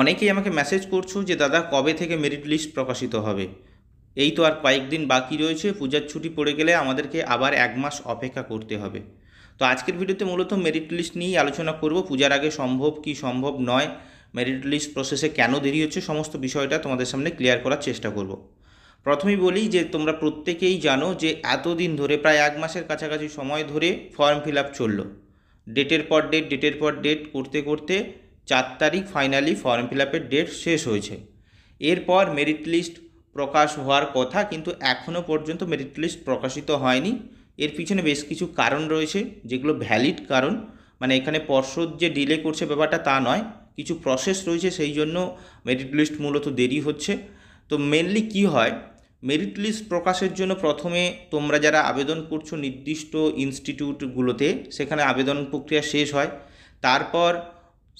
অনেকেই আমাকে মেসেজ করছো যে দাদা কবে থেকে মেরিট লিস্ট প্রকাশিত হবে এই তো আর কয়েকদিন বাকি রয়েছে পূজার ছুটি পড়ে গেলে আমাদেরকে আবার এক মাস অপেক্ষা করতে হবে তো আজকের ভিডিওতে মূলত মেরিট লিস্ট নিয়েই আলোচনা করব পূজার আগে সম্ভব কি সম্ভব নয় মেরিট লিস্ট প্রসেসে কেন দেরি হচ্ছে সমস্ত বিষয়টা তোমাদের সামনে ক্লিয়ার করার চেষ্টা করব প্রথমেই বলি যে তোমরা প্রত্যেকেই জানো যে এতদিন ধরে প্রায় এক মাসের কাছাকাছি সময় ধরে ফর্ম ফিল আপ চললো ডেটের পর ডেট ডেটের পর ডেট করতে করতে চার তারিখ ফাইনালি ফর্ম ফিল আপের ডেট শেষ হয়েছে এরপর মেরিট লিস্ট প্রকাশ হওয়ার কথা কিন্তু এখনও পর্যন্ত মেরিট লিস্ট প্রকাশিত হয়নি এর পিছনে বেশ কিছু কারণ রয়েছে যেগুলো ভ্যালিড কারণ মানে এখানে পর্ষদ যে ডিলে করছে ব্যাপারটা তা নয় কিছু প্রসেস রয়েছে সেই জন্য মেরিট লিস্ট মূলত দেরি হচ্ছে তো মেনলি কি হয় মেরিট লিস্ট প্রকাশের জন্য প্রথমে তোমরা যারা আবেদন করছো নির্দিষ্ট ইনস্টিটিউটগুলোতে সেখানে আবেদন প্রক্রিয়া শেষ হয় তারপর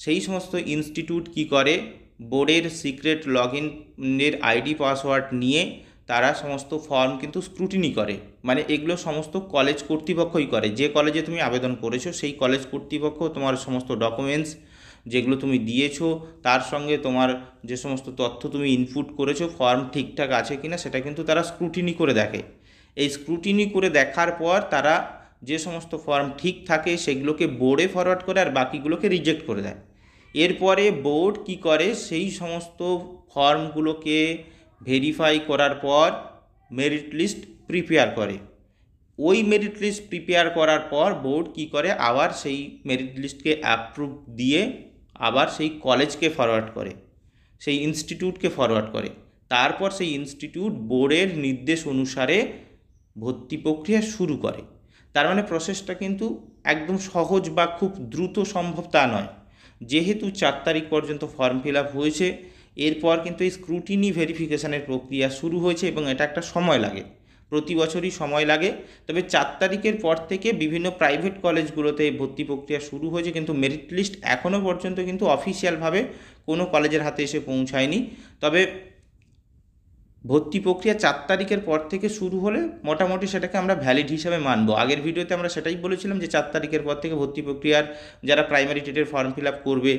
সেই সমস্ত ইনস্টিটিউট কি করে বোর্ডের সিক্রেট লগ ইনের আইডি পাসওয়ার্ড নিয়ে তারা সমস্ত ফর্ম কিন্তু স্ক্রুটিনি করে মানে এগুলো সমস্ত কলেজ কর্তৃপক্ষই করে যে কলেজে তুমি আবেদন করেছো সেই কলেজ কর্তৃপক্ষ তোমার সমস্ত ডকুমেন্টস যেগুলো তুমি দিয়েছো তার সঙ্গে তোমার যে সমস্ত তথ্য তুমি ইনপুট করেছো ফর্ম ঠিকঠাক আছে কিনা সেটা কিন্তু তারা স্ক্রুটিনি করে দেখে এই স্ক্রুটিনি করে দেখার পর তারা যে সমস্ত ফর্ম ঠিক থাকে সেগুলোকে বোর্ডে ফরওয়ার্ড করে আর বাকিগুলোকে রিজেক্ট করে দেয় এরপরে বোর্ড কি করে সেই সমস্ত ফর্মগুলোকে ভেরিফাই করার পর মেরিট লিস্ট প্রিপেয়ার করে ওই মেরিট লিস্ট প্রিপেয়ার করার পর বোর্ড কি করে আবার সেই মেরিট লিস্টকে অ্যাপ্রুভ দিয়ে আবার সেই কলেজকে ফরওয়ার্ড করে সেই ইনস্টিটিউটকে ফরওয়ার্ড করে তারপর সেই ইনস্টিটিউট বোর্ডের নির্দেশ অনুসারে ভর্তি প্রক্রিয়া শুরু করে তার মানে প্রসেসটা কিন্তু একদম সহজ বা খুব দ্রুত সম্ভব তা নয় যেহেতু চার তারিখ পর্যন্ত ফর্ম ফিল আপ হয়েছে এরপর কিন্তু এই স্ক্রুটিনি ভেরিফিকেশানের প্রক্রিয়া শুরু হয়েছে এবং এটা একটা সময় লাগে প্রতি বছরই সময় লাগে তবে চার তারিখের পর থেকে বিভিন্ন প্রাইভেট কলেজগুলোতে ভর্তি প্রক্রিয়া শুরু হয়েছে কিন্তু মেরিট লিস্ট এখনও পর্যন্ত কিন্তু অফিসিয়ালভাবে কোনো কলেজের হাতে এসে পৌঁছায়নি তবে ভর্তি প্রক্রিয়া চার তারিখের পর থেকে শুরু হলে মোটামুটি সেটাকে আমরা ভ্যালিড হিসাবে মানব আগের ভিডিওতে আমরা সেটাই বলেছিলাম যে চার তারিখের পর থেকে ভর্তি প্রক্রিয়ার যারা প্রাইমারি টেটের ফর্ম ফিল আপ করবে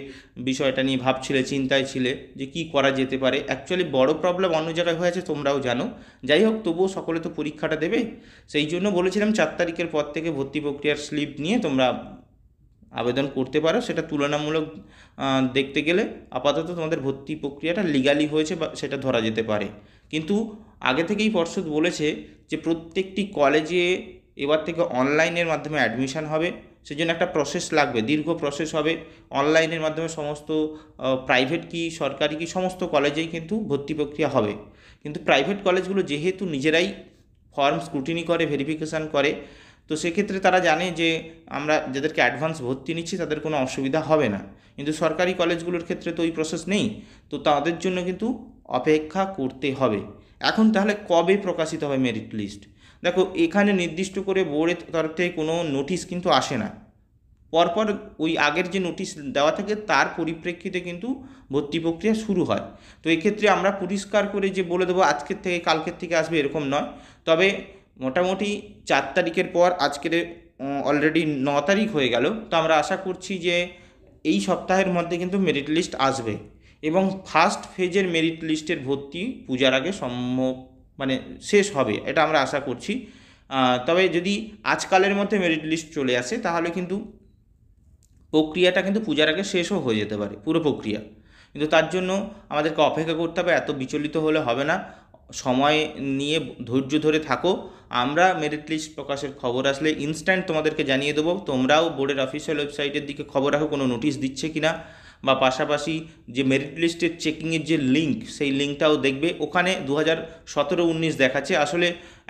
বিষয়টা নিয়ে ভাবছিলে চিন্তায় ছিলে যে কি করা যেতে পারে অ্যাকচুয়ালি বড় প্রবলেম অন্য জায়গায় হয়েছে তোমরাও জানো যাই হোক তবুও সকলে তো পরীক্ষাটা দেবে সেই জন্য বলেছিলাম চার তারিখের পর থেকে ভর্তি প্রক্রিয়ার স্লিপ নিয়ে তোমরা আবেদন করতে পারো সেটা তুলনামূলক দেখতে গেলে আপাতত তোমাদের ভর্তি প্রক্রিয়াটা লিগালি হয়েছে বা সেটা ধরা যেতে পারে কিন্তু আগে থেকেই পর্ষদ বলেছে যে প্রত্যেকটি কলেজে এবার থেকে অনলাইনের মাধ্যমে অ্যাডমিশান হবে সেজন্য একটা প্রসেস লাগবে দীর্ঘ প্রসেস হবে অনলাইনের মাধ্যমে সমস্ত প্রাইভেট কি সরকারি কি সমস্ত কলেজেই কিন্তু ভর্তি প্রক্রিয়া হবে কিন্তু প্রাইভেট কলেজগুলো যেহেতু নিজেরাই ফর্ম স্ক্রুটিনি করে ভেরিফিকেশান করে তো সেক্ষেত্রে তারা জানে যে আমরা যাদেরকে অ্যাডভান্স ভর্তি নিচ্ছি তাদের কোনো অসুবিধা হবে না কিন্তু সরকারি কলেজগুলোর ক্ষেত্রে তো ওই প্রসেস নেই তো তাদের জন্য কিন্তু অপেক্ষা করতে হবে এখন তাহলে কবে প্রকাশিত হবে মেরিট লিস্ট দেখো এখানে নির্দিষ্ট করে বোর্ডের তরফ থেকে কোনো নোটিশ কিন্তু আসে না পরপর ওই আগের যে নোটিশ দেওয়া থাকে তার পরিপ্রেক্ষিতে কিন্তু ভর্তি প্রক্রিয়া শুরু হয় তো এক্ষেত্রে আমরা পরিষ্কার করে যে বলে দেবো আজকের থেকে কালকের থেকে আসবে এরকম নয় তবে মোটামুটি চার তারিখের পর আজকের অলরেডি ন তারিখ হয়ে গেল তো আমরা আশা করছি যে এই সপ্তাহের মধ্যে কিন্তু মেরিট লিস্ট আসবে এবং ফার্স্ট ফেজের মেরিট লিস্টের ভর্তি পূজার আগে সম্ভব মানে শেষ হবে এটা আমরা আশা করছি তবে যদি আজকালের মধ্যে মেরিট লিস্ট চলে আসে তাহলে কিন্তু প্রক্রিয়াটা কিন্তু পূজার আগে শেষও হয়ে যেতে পারে পুরো প্রক্রিয়া কিন্তু তার জন্য আমাদেরকে অপেক্ষা করতে হবে এত বিচলিত হলে হবে না সময় নিয়ে ধৈর্য ধরে থাকো আমরা মেরিট লিস্ট প্রকাশের খবর আসলে ইনস্ট্যান্ট তোমাদেরকে জানিয়ে দেবো তোমরাও বোর্ডের অফিসিয়াল ওয়েবসাইটের দিকে খবর রাখো কোনো নোটিশ দিচ্ছে কি না বা পাশাপাশি যে মেরিট লিস্টের চেকিংয়ের যে লিঙ্ক সেই লিঙ্কটাও দেখবে ওখানে দু হাজার সতেরো উনিশ দেখাচ্ছে আসলে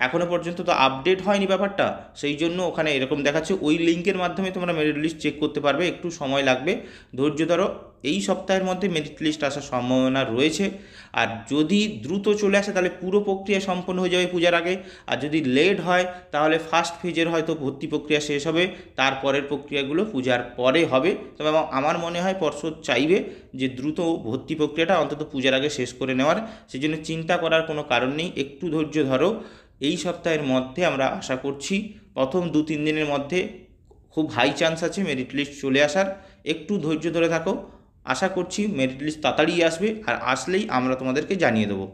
এখনও পর্যন্ত তো আপডেট হয়নি ব্যাপারটা সেই জন্য ওখানে এরকম দেখাচ্ছে ওই লিঙ্কের মাধ্যমে তোমরা মেরিট লিস্ট চেক করতে পারবে একটু সময় লাগবে ধৈর্য ধরো এই সপ্তাহের মধ্যে মেরিট লিস্ট আসার সম্ভাবনা রয়েছে আর যদি দ্রুত চলে আসে তাহলে পুরো প্রক্রিয়া সম্পন্ন হয়ে যাবে পূজার আগে আর যদি লেট হয় তাহলে ফার্স্ট ফেজের হয়তো ভর্তি প্রক্রিয়া শেষ হবে তারপরের প্রক্রিয়াগুলো পূজার পরে হবে তবে আমার মনে হয় পর্ষদ চাইবে যে দ্রুত ভর্তি প্রক্রিয়াটা অন্তত পূজার আগে শেষ করে নেওয়ার সেই জন্য চিন্তা করার কোনো কারণ নেই একটু ধৈর্য ধরো এই সপ্তাহের মধ্যে আমরা আশা করছি প্রথম দু তিন দিনের মধ্যে খুব হাই চান্স আছে মেরিট লিস্ট চলে আসার একটু ধৈর্য ধরে থাকো আশা করছি মেরিট লিস্ট তাড়াতাড়ি আসবে আর আসলেই আমরা তোমাদেরকে জানিয়ে দেবো